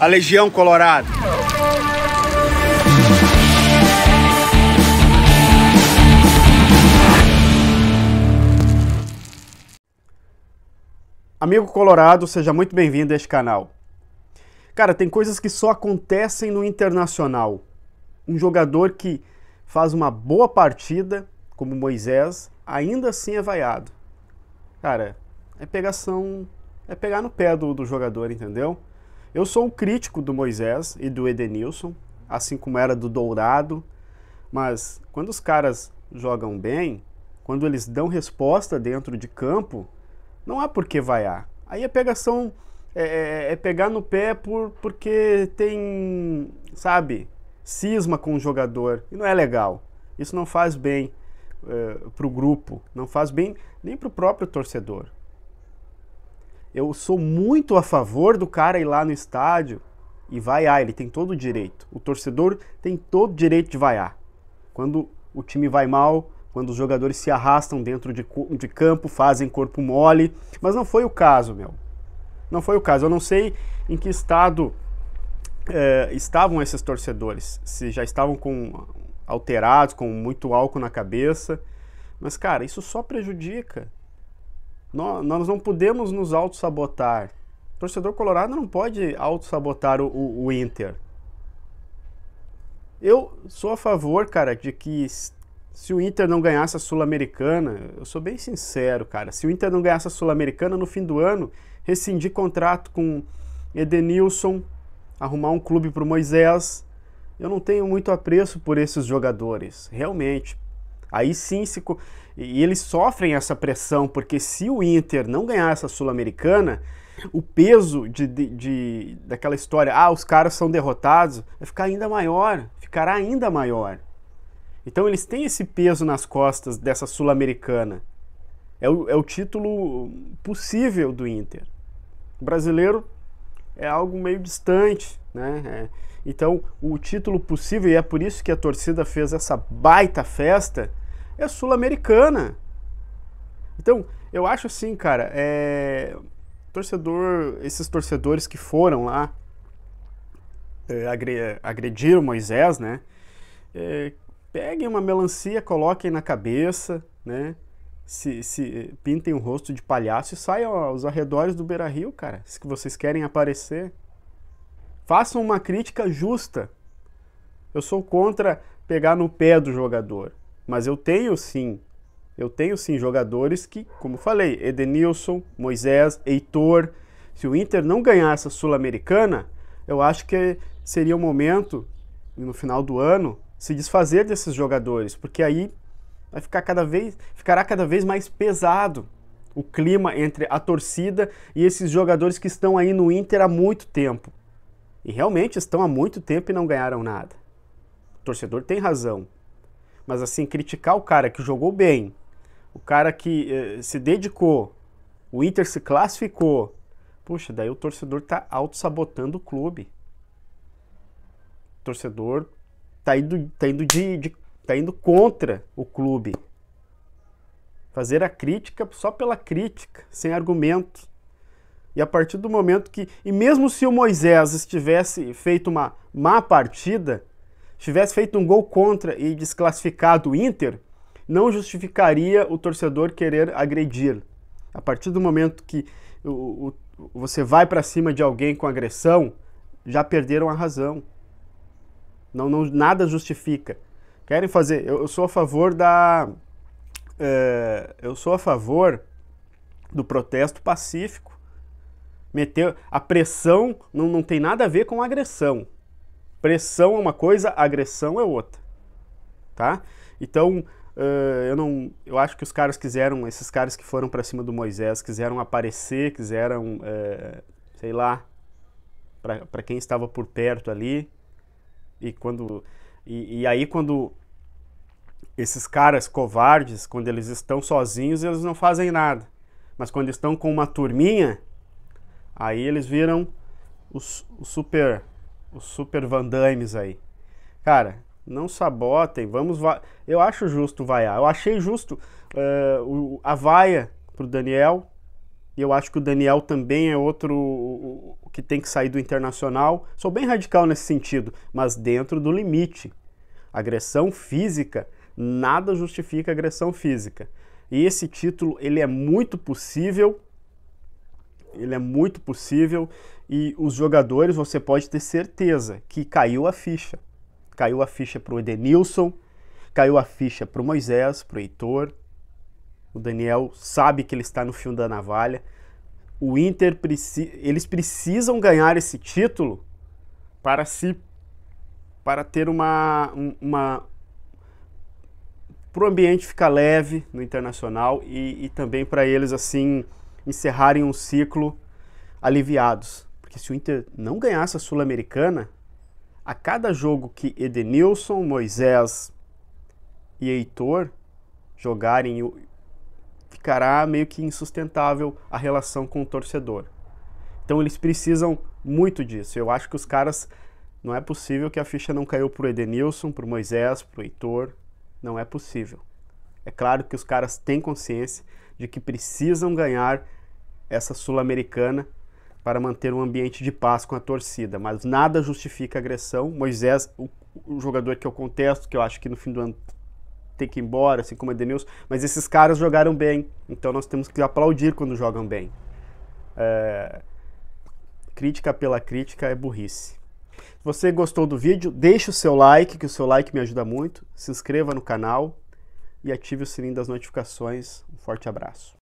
a Legião Colorado. Amigo Colorado, seja muito bem-vindo a este canal. Cara, tem coisas que só acontecem no internacional. Um jogador que faz uma boa partida, como Moisés, ainda assim é vaiado. Cara, é pegação, é pegar no pé do, do jogador, entendeu? Eu sou um crítico do Moisés e do Edenilson, assim como era do Dourado, mas quando os caras jogam bem, quando eles dão resposta dentro de campo, não há por que vaiar. Aí a é pegação é, é, é pegar no pé por, porque tem, sabe, cisma com o jogador. E não é legal. Isso não faz bem é, eh, para o grupo, não faz bem nem para o próprio torcedor. Eu sou muito a favor do cara ir lá no estádio e vaiar, ele tem todo o direito. O torcedor tem todo o direito de vaiar. Quando o time vai mal, quando os jogadores se arrastam dentro de, de campo, fazem corpo mole, mas não foi o caso, meu. Não foi o caso. Eu não sei em que estado eh, estavam esses torcedores, se já estavam com alterados, com muito álcool na cabeça. Mas, cara, isso só prejudica. Nós, não podemos nos auto-sabotar. O torcedor colorado não pode auto-sabotar o, o, o Inter. Eu sou a favor, cara, de que se o Inter não ganhasse a Sul-Americana, eu sou bem sincero, cara, se o Inter não ganhasse a Sul-Americana no fim do ano, rescindir contrato com Edenilson, arrumar um clube para o Moisés. Eu não tenho muito apreço por esses jogadores, realmente. Aí sim se, e eles sofrem essa pressão, porque se o Inter não ganhar essa Sul-Americana, o peso de, de, de, daquela história, ah, os caras são derrotados, vai ficar ainda maior, ficará ainda maior. Então eles têm esse peso nas costas dessa Sul-Americana. É o, é o título possível do Inter. O brasileiro é algo meio distante, né? É. Então, o título possível, e é por isso que a torcida fez essa baita festa, é sul-americana. Então, eu acho assim, cara, é... torcedor, esses torcedores que foram lá é, agrediram Moisés, né? É, peguem uma melancia, coloquem na cabeça, né? Se, se pintem o rosto de palhaço e saiam aos arredores do Beira Rio, cara, se vocês querem aparecer. Façam uma crítica justa. Eu sou contra pegar no pé do jogador. Mas eu tenho sim, eu tenho sim jogadores que, como falei, Edenilson, Moisés, Heitor. Se o Inter não ganhar essa Sul-Americana, eu acho que seria o momento, no final do ano, se desfazer desses jogadores, porque aí vai ficar cada vez, ficará cada vez mais pesado o clima entre a torcida e esses jogadores que estão aí no Inter há muito tempo. E realmente estão há muito tempo e não ganharam nada. O torcedor tem razão. Mas assim, criticar o cara que jogou bem, o cara que eh, se dedicou, o Inter se classificou. Puxa, daí o torcedor tá auto-sabotando o clube. O torcedor tá indo, tá indo, de, de, tá indo contra o clube. Fazer a crítica só pela crítica, sem argumento. E a partir do momento que. E mesmo se o Moisés estivesse feito uma má partida, tivesse feito um gol contra e desclassificado o Inter, não justificaria o torcedor querer agredir. A partir do momento que o, o, você vai para cima de alguém com agressão, já perderam a razão. Não, não nada justifica. Querem fazer? Eu, eu sou a favor da, é, eu sou a favor do protesto pacífico. Meter a pressão não, não tem nada a ver com agressão. Pressão é uma coisa, agressão é outra, tá? Então, uh, eu não, eu acho que os caras quiseram, esses caras que foram para cima do Moisés, quiseram aparecer, quiseram, uh, sei lá, para quem estava por perto ali. E quando e, e aí quando esses caras covardes, quando eles estão sozinhos, eles não fazem nada. Mas quando estão com uma turminha, aí eles viram os, os super os super Vandames aí. Cara, não sabotem, vamos. Va eu acho justo vaiar. Eu achei justo uh, o, a vaia pro Daniel. E eu acho que o Daniel também é outro o, o, que tem que sair do internacional. Sou bem radical nesse sentido, mas dentro do limite. Agressão física, nada justifica agressão física. E esse título, ele é muito possível ele é muito possível e os jogadores, você pode ter certeza que caiu a ficha. Caiu a ficha para o Edenilson, caiu a ficha para o Moisés, para o Heitor. O Daniel sabe que ele está no fio da navalha. O Inter, preci eles precisam ganhar esse título para se para ter uma, uma para o ambiente ficar leve no internacional e, e também para eles assim encerrarem um ciclo aliviados. Porque se o Inter não ganhasse a Sul-Americana, a cada jogo que Edenilson, Moisés e Heitor jogarem, ficará meio que insustentável a relação com o torcedor. Então eles precisam muito disso. Eu acho que os caras. Não é possível que a ficha não caiu o Edenilson, pro Moisés, o Heitor. Não é possível. É claro que os caras têm consciência de que precisam ganhar essa Sul-Americana para manter um ambiente de paz com a torcida, mas nada justifica a agressão. Moisés, o, o jogador que eu contesto, que eu acho que no fim do ano tem que ir embora, assim como o Denilson. mas esses caras jogaram bem, então nós temos que aplaudir quando jogam bem. É... Crítica pela crítica é burrice. Se você gostou do vídeo, deixe o seu like, que o seu like me ajuda muito. Se inscreva no canal, e ative o sininho das notificações. Um forte abraço.